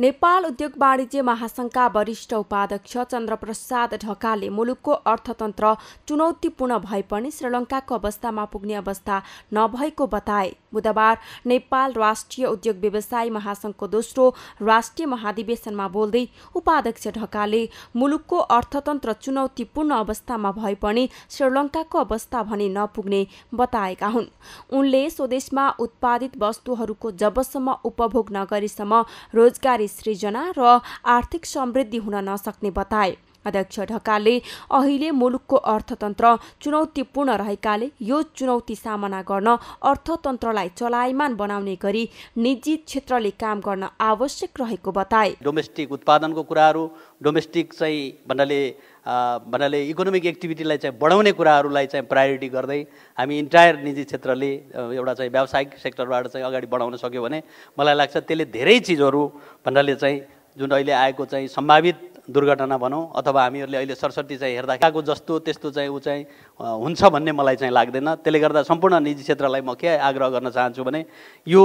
नेपाल उद्योग वाणिज्य महासङ्घका वरिष्ठ उपाध्यक्ष चन्द्रप्रसाद ढकालले मुलुकको अर्थतन्त्र चुनौतीपूर्ण भए पनि श्रीलङ्काको अवस्थामा पुग्ने अवस्था नभएको बताए बुधबार नेपाल राष्ट्रिय उद्योग व्यवसाय महासङ्घको दोस्रो राष्ट्रिय महाधिवेशनमा बोल्दै उपाध्यक्ष ढकाले मुलुकको अर्थतन्त्र चुनौतीपूर्ण अवस्थामा भए पनि श्रीलङ्काको अवस्था भने नपुग्ने बताएका हुन् उनले स्वदेशमा उत्पादित वस्तुहरूको जबसम्म उपभोग नगरेसम्म रोजगारी सृजना र आर्थिक समृद्धि हुन नसक्ने बताए अध्यक्ष ढकालले अहिले मुलुकको अर्थतन्त्र चुनौतीपूर्ण रहेकाले यो चुनौती सामना गर्न अर्थतन्त्रलाई चलायमान बनाउने गरी निजी क्षेत्रले काम गर्न आवश्यक रहेको बताए डोमेस्टिक उत्पादनको कुराहरू डोमेस्टिक चाहिँ भन्नाले भन्नाले इकोनोमिक एक्टिभिटीलाई चाहिँ बढाउने कुराहरूलाई चाहिँ प्रायोरिटी गर्दै हामी इन्टायर निजी क्षेत्रले एउटा चाहिँ व्यावसायिक सेक्टरबाट चाहिँ अगाडि बढाउन सक्यो भने मलाई लाग्छ त्यसले धेरै चिजहरू भन्नाले चाहिँ जुन अहिले आएको चाहिँ सम्भावित दुर्घटना भनौँ अथवा हामीहरूले अहिले सरस्वती चाहिँ हेर्दा आएको जस्तो त्यस्तो चाहिँ ऊ चाहिँ हुन्छ भन्ने मलाई चाहिँ लाग्दैन त्यसले गर्दा सम्पूर्ण निजी क्षेत्रलाई म के आग्रह गर्न चाहन्छु भने यो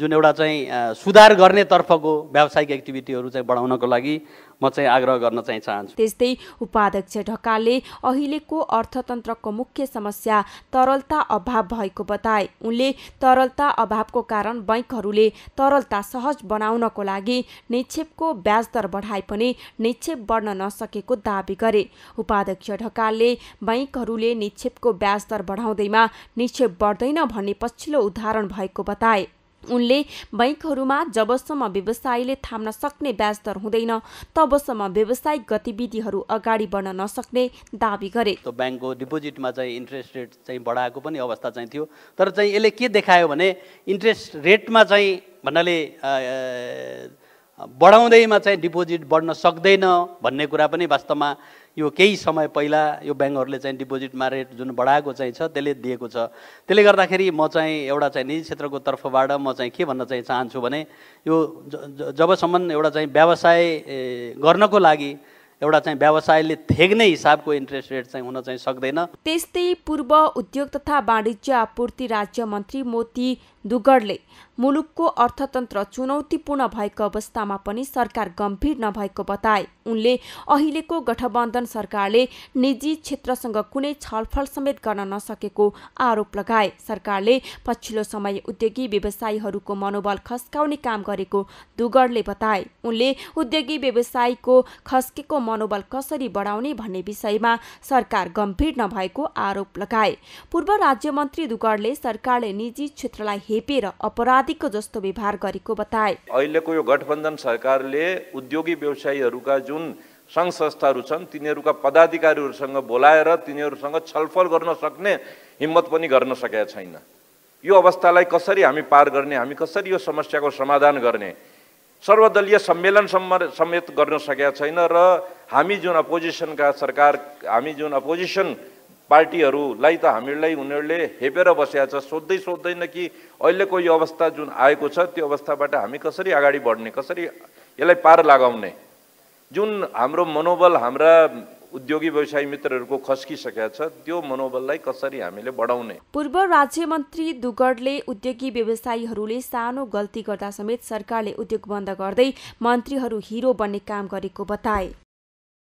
जुन एउटा चाहिँ सुधार गर्नेतर्फको व्यावसायिक एक्टिभिटीहरू चाहिँ बढाउनको लागि म चाहिँ आग्रह गर्न चाहिँ चाहन्छु त्यस्तै उपाध्यक्ष ढकालले अहिलेको अर्थतन्त्रको मुख्य समस्या तरलता अभाव भएको बताए उनले तरलता अभावको कारण बैङ्कहरूले तरलता सहज बनाउनको लागि निक्षेपको ब्याज दर बढाए पनि निक्षेप बढ्न नसकेको दावी गरे उपाध्यक्ष ढकालले बैङ्कहरूले निक्षेपको ब्याज दर बढाउँदैमा निक्षेप बढ्दैन भन्ने पछिल्लो उदाहरण भएको बताए उनले बैङ्कहरूमा जबसम्म व्यवसायीले थाम्न सक्ने ब्याजदर हुँदैन तबसम्म व्यावसायिक गतिविधिहरू अगाडि बढ्न नसक्ने दावी गरे ब्याङ्कको डिपोजिटमा चाहिँ इन्ट्रेस्ट रेट चाहिँ बढाएको पनि अवस्था चाहिँ थियो तर चाहिँ यसले के देखायो भने इन्ट्रेस्ट रेटमा चाहिँ भन्नाले बढाउँदैमा चाहिँ डिपोजिट बढ्न सक्दैन भन्ने कुरा पनि वास्तवमा यो केही समय पहिला यो ब्याङ्कहरूले चाहिँ डिपोजिटमा रेट जुन बढाएको चाहिँ छ त्यसले दिएको छ त्यसले गर्दाखेरि म चाहिँ एउटा चाहिँ निजी क्षेत्रको तर्फबाट म चाहिँ के भन्न चाहिँ चाहन्छु भने यो जबसम्म एउटा चाहिँ व्यवसाय गर्नको लागि एउटा चाहिँ व्यवसायले थेग्ने हिसाबको इन्ट्रेस्ट रेट चाहिँ हुन चाहिँ सक्दैन त्यस्तै पूर्व उद्योग तथा वाणिज्य आपूर्ति राज्य मन्त्री मोती दुगडले मुलुकको अर्थतन्त्र चुनौतीपूर्ण भएको अवस्थामा पनि सरकार गम्भीर नभएको बताए उनले अहिलेको गठबन्धन सरकारले निजी क्षेत्रसँग कुनै छलफल समेत गर्न नसकेको आरोप लगाए सरकारले पछिल्लो समय उद्योगी व्यवसायीहरूको मनोबल खस्काउने काम गरेको दुगडले बताए उनले उद्योगी व्यवसायीको खस्केको मनोबल कसरी बढाउने भन्ने विषयमा सरकार गम्भीर नभएको आरोप लगाए पूर्व राज्यमन्त्री मन्त्री दुगडले सरकारले निजी क्षेत्रलाई हेपेर अपराधीको जस्तो व्यवहार गरेको बताए अहिलेको यो गठबन्धन सरकारले उद्योगी व्यवसायीहरूका जुन सङ्घ संस्थाहरू छन् तिनीहरूका पदाधिकारीहरूसँग बोलाएर तिनीहरूसँग छलफल गर्न सक्ने हिम्मत पनि गर्न सकेका छैन यो अवस्थालाई कसरी हामी पार गर्ने हामी कसरी यो समस्याको समाधान गर्ने सर्वदलीय सम्मेलन समेत गर्न सकेका छैन र हामी जुन अपोजिसनका सरकार हामी जुन अपोजिसन पार्टीहरूलाई त हामीलाई उनीहरूले हेपेर बसेका छ सोध्दै सोध्दैन कि अहिलेको यो अवस्था जुन आएको छ त्यो अवस्थाबाट हामी कसरी अगाडि बढ्ने कसरी यसलाई पार लगाउने जुन हाम्रो मनोबल हाम्रा उद्योगी व्यवसायी मित्रहरूको खस्किसकेका छ त्यो मनोबललाई कसरी हामीले बढाउने पूर्व राज्य मन्त्री दुगडले उद्योगी व्यवसायीहरूले सानो गल्ती गर्दा समेत सरकारले उद्योग बन्द गर्दै मन्त्रीहरू हिरो बन्ने काम गरेको बताए